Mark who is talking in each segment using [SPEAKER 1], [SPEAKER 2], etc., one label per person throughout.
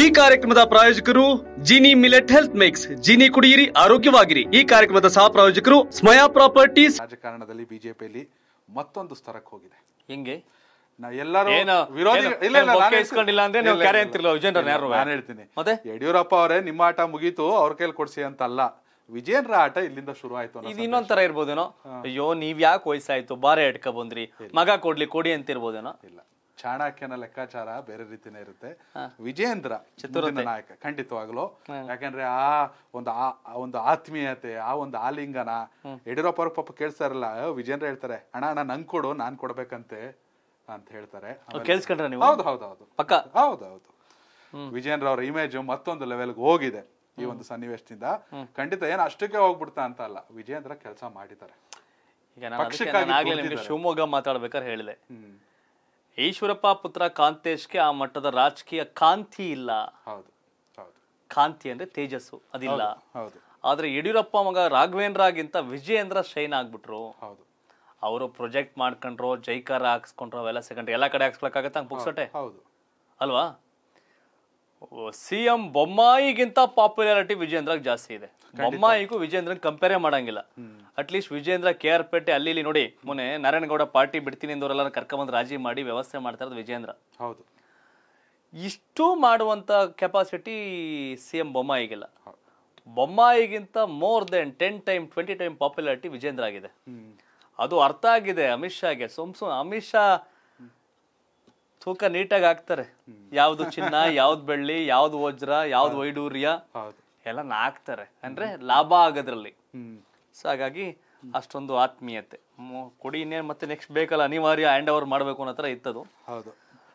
[SPEAKER 1] ಈ ಕಾರ್ಯಕ್ರಮದ ಪ್ರಾಯೋಜಕರು Jini millet health mix Jini ಕುಡಿಯಿರಿ ಆರೋಗ್ಯವಾಗಿರಿ ಈ ಕಾರ್ಯಕ್ರಮದ ಸಹ ಪ್ರಾಯೋಜಕರು ಸ್ಮಯಾ ಪ್ರಾಪರ್ಟೀಸ್
[SPEAKER 2] ರಾಜಕಾರಣದಲ್ಲಿ ಬಿಜೆಪಿಯಲ್ಲಿ ಮತ್ತೊಂದು ಸ್ತರಕ್ಕೆ ಹೋಗಿದೆ ಹಿಂಗೆ ಎಲ್ಲರೂ ವಿರೋಧಿ ಅಂತಿರಲ್ಲ ಯಾರು ಹೇಳ್ತೀನಿ ಮತ್ತೆ ಯಡಿಯೂರಪ್ಪ ಅವರೇ ನಿಮ್ಮ ಆಟ ಮುಗೀತು ಅವ್ರ ಕೈಲಿ ಕೊಡ್ಸಿ ಅಂತ ಅಲ್ಲ ವಿಜಯನ್ರ ಆಟ ಇಲ್ಲಿಂದ ಶುರು ಆಯ್ತು ಇದು ಇನ್ನೊಂದ್ ತರ ಇರ್ಬೋದೇನೋ ಅಯ್ಯೋ ನೀವ್ ಯಾಕೆ ವಯಸ್ಸಾಯ್ತು ಬಾರೆ ಎಟ್ಕ ಬಂದ್ರಿ ಮಗ
[SPEAKER 1] ಕೊಡ್ಲಿ ಕೊಡಿ ಅಂತ ಇರ್ಬೋದೇನೋ ಇಲ್ಲ
[SPEAKER 2] ಚಾಣಕ್ಯನ ಲೆಕ್ಕಾಚಾರ ಬೇರೆ ರೀತಿನೇ ಇರುತ್ತೆ ವಿಜೇಂದ್ರ ಚಿತ್ರ ನಾಯಕ ಖಂಡಿತವಾಗ್ಲು ಯಾಕಂದ್ರೆ ಆ ಒಂದು ಆ ಒಂದು ಆತ್ಮೀಯತೆ ಆ ಒಂದು ಆಲಿಂಗನ ಯಡಿಯೂರಪ್ಪ ಪಾಪ ಕೇಳ್ತಾರಲ್ಲ ವಿಜೇಂದ್ರ ಹೇಳ್ತಾರೆ ಅಣ್ಣ ಅಣ್ಣ ನಂಗೆ ಕೊಡು ನಾನ್ ಕೊಡ್ಬೇಕಂತೆ ಅಂತ ಹೇಳ್ತಾರೆ ನೀವು ಹೌದು ಹೌದು ಹೌದು ಪಕ್ಕ ಹೌದು ಹೌದು ವಿಜೇಂದ್ರ ಅವ್ರ ಇಮೇಜ್ ಮತ್ತೊಂದು ಲೆವೆಲ್ಗೆ ಹೋಗಿದೆ ಈ ಒಂದು ಸನ್ನಿವೇಶದಿಂದ ಖಂಡಿತ ಏನ್ ಅಷ್ಟಕ್ಕೆ ಹೋಗ್ಬಿಡ್ತಾ ಅಂತ ಅಲ್ಲ ವಿಜೇಂದ್ರ ಕೆಲಸ ಮಾಡಿದ್ದಾರೆ
[SPEAKER 1] ಈಗ ನಾನು ಶಿವಮೊಗ್ಗ ಮಾತಾಡ್ಬೇಕಾದ್ರೆ ಹೇಳಿದೆ ಈಶ್ವರಪ್ಪ ಪುತ್ರ ಕಾಂತೇಶ್ಗೆ ಆ ಮಟ್ಟದ ರಾಜಕೀಯ ಕಾಂತಿ ಇಲ್ಲ ಹೌದು ಕಾಂತಿ ಅಂದ್ರೆ ತೇಜಸ್ಸು ಅದಿಲ್ಲ ಹೌದು ಆದ್ರೆ ಯಡಿಯೂರಪ್ಪ ಮಗ ರಾಘವೇಂದ್ರ ಗಿಂತ ವಿಜಯೇಂದ್ರ ಶೈನ್ ಆಗ್ಬಿಟ್ರು ಹೌದು ಅವರು ಪ್ರೊಜೆಕ್ಟ್ ಮಾಡ್ಕೊಂಡ್ರು ಜೈಕಾರ ಹಾಕ್ಸ್ಕೊಂಡ್ರು ಅವೆಲ್ಲ ಸೆಕೆಂಡ್ ಎಲ್ಲ ಕಡೆ ಹಾಕ್ಸ್ಕೊಳಕ್ಕಾಗತ್ತೆ ಹಂಗೆ ಹೌದು ಅಲ್ವಾ ಸಿಎಂ ಬೊಮ್ಮಾಯಿಗಿಂತ ಪಾಪ್ಯುಲಾರಿಟಿ ವಿಜೇಂದ್ರ ಜಾಸ್ತಿ ಇದೆ ಬೊಮ್ಮಾಯಿಗೂ ವಿಜೇಂದ್ರ ಕಂಪೇರೇ ಮಾಡಂಗಿಲ್ಲ ಅಟ್ಲೀಸ್ಟ್ ವಿಜೇಂದ್ರ ಕೆ ಆರ್ ಪೇಟೆ ಅಲ್ಲಿ ಇಲ್ಲಿ ನೋಡಿ ಮೊನ್ನೆ ನಾರಾಯಣಗೌಡ ಪಾರ್ಟಿ ಬಿಡ್ತೀನಿ ಅಂದವರೆಲ್ಲ ಬಂದು ರಾಜಿ ಮಾಡಿ ವ್ಯವಸ್ಥೆ ಮಾಡ್ತಾ ಇರೋದು ವಿಜೇಂದ್ರ ಹೌದು ಇಷ್ಟು ಮಾಡುವಂತ ಕೆಪಾಸಿಟಿ ಸಿ ಎಂ ಬೊಮ್ಮಾಯಿಗಿಲ್ಲ ಬೊಮ್ಮಾಯಿಗಿಂತ more than ten time twenty time popularity Vijayendra ಆಗಿದೆ ಅದು ಅರ್ಥ ಆಗಿದೆ ಅಮಿತ್ ಶಾಗೆ ಸುಮ್ ಸುಮ್ ಅಮಿತ್ ಶಾ ತೂಕ ನೀಟಾಗಿ ಹಾಕ್ತಾರೆ ಯಾವ್ದು ಚಿನ್ನ ಯಾವ್ದ್ ಬೆಳ್ಳಿ ಯಾವ್ದು ವಜ್ರ ಯಾವ್ದು ವೈಡೂರ್ಯ ಎಲ್ಲ ಹಾಕ್ತಾರೆ ಅಂದ್ರೆ ಲಾಭ ಆಗೋದ್ರಲ್ಲಿ ಸೊ ಹಾಗಾಗಿ ಅಷ್ಟೊಂದು ಆತ್ಮೀಯತೆ ಕೊಡಿ ಇನ್ನೇನು ಮತ್ತೆ ನೆಕ್ಸ್ಟ್ ಬೇಕಲ್ಲ ಅನಿವಾರ್ಯ ಹ್ಯಾಂಡ್ ಓವರ್ ಮಾಡ್ಬೇಕು ಅನ್ನೋ ತರ ಇತ್ತದು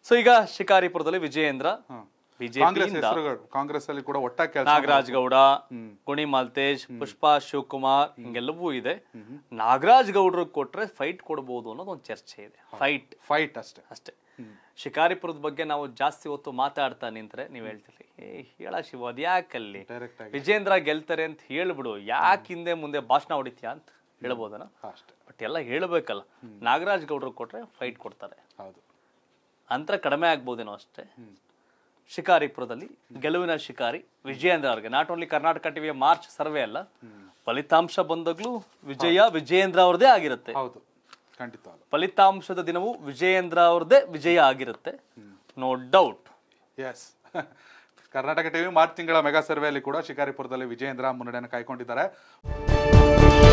[SPEAKER 1] ಸೊ ಈಗ ಶಿಕಾರಿಪುರದಲ್ಲಿ ವಿಜಯೇಂದ್ರ
[SPEAKER 2] ಕಾಂಗ್ರೆಸ್ ಅಲ್ಲಿ ಕೂಡ ಒಟ್ಟ ನಾಗರಾಜ್ ಗೌಡ
[SPEAKER 1] ಗುಣಿ ಮಾಲ್ತೇಜ್ ಪುಷ್ಪಾ ಶಿವಕುಮಾರ್ ಹಿಂಗೆಲ್ಲವೂ ಇದೆ ನಾಗರಾಜ್ ಗೌಡ್ರಿಗೆ ಕೊಟ್ರೆ ಫೈಟ್ ಕೊಡಬಹುದು ಅನ್ನೋದು ಒಂದು ಚರ್ಚೆ ಇದೆ ಫೈಟ್ ಫೈಟ್ ಅಷ್ಟೇ ಅಷ್ಟೇ ಶಿಕಾರಿಪುರದ ಬಗ್ಗೆ ನಾವು ಜಾಸ್ತಿ ಹೊತ್ತು ಮಾತಾಡ್ತಾ ನಿಂತ್ರೆ ನೀವು ಹೇಳ್ತೀರಿ ಹೇಳ ಶಿವ ಅದು ಯಾಕಲ್ಲಿ ವಿಜೇಂದ್ರ ಗೆಲ್ತಾರೆ ಅಂತ ಹೇಳ್ಬಿಡು ಯಾಕೆ ಹಿಂದೆ ಮುಂದೆ ಭಾಷಣ ಹೊಡಿತೀಯಾ ಅಂತ ಹೇಳ್ಬೋದನ ಬಟ್ ಎಲ್ಲ ಹೇಳ್ಬೇಕಲ್ಲ ನಾಗರಾಜ್ ಗೌಡ್ರು ಕೊಟ್ರೆ ಫೈಟ್ ಕೊಡ್ತಾರೆ ಅಂತರ ಕಡಿಮೆ ಆಗ್ಬೋದೇನೋ ಅಷ್ಟೇ ಶಿಕಾರಿಪುರದಲ್ಲಿ ಗೆಲುವಿನ ಶಿಕಾರಿ ವಿಜಯೇಂದ್ರ ಅವ್ರಿಗೆ ನಾಟ್ ಓನ್ಲಿ ಕರ್ನಾಟಕ ಟಿವಿಯ ಮಾರ್ಚ್ ಸರ್ವೆ ಅಲ್ಲ ಫಲಿತಾಂಶ ಬಂದಾಗ್ಲೂ ವಿಜಯ ವಿಜಯೇಂದ್ರ ಅವ್ರದೇ ಆಗಿರುತ್ತೆ ಹೌದು ಖಂಡಿತ ಫಲಿತಾಂಶದ ದಿನವೂ
[SPEAKER 2] ವಿಜಯೇಂದ್ರ ಅವ್ರದ್ದೇ ವಿಜಯ ಆಗಿರುತ್ತೆ no doubt yes Karnataka TV March ತಿಂಗಳ ಮೆಗಾ ಸರ್ವೆಯಲ್ಲಿ ಕೂಡ ಶಿಕಾರಿಪುರದಲ್ಲಿ ವಿಜಯೇಂದ್ರ ಮುನ್ನಡೆಯನ್ನು ಕಾಯ್ಕೊಂಡಿದ್ದಾರೆ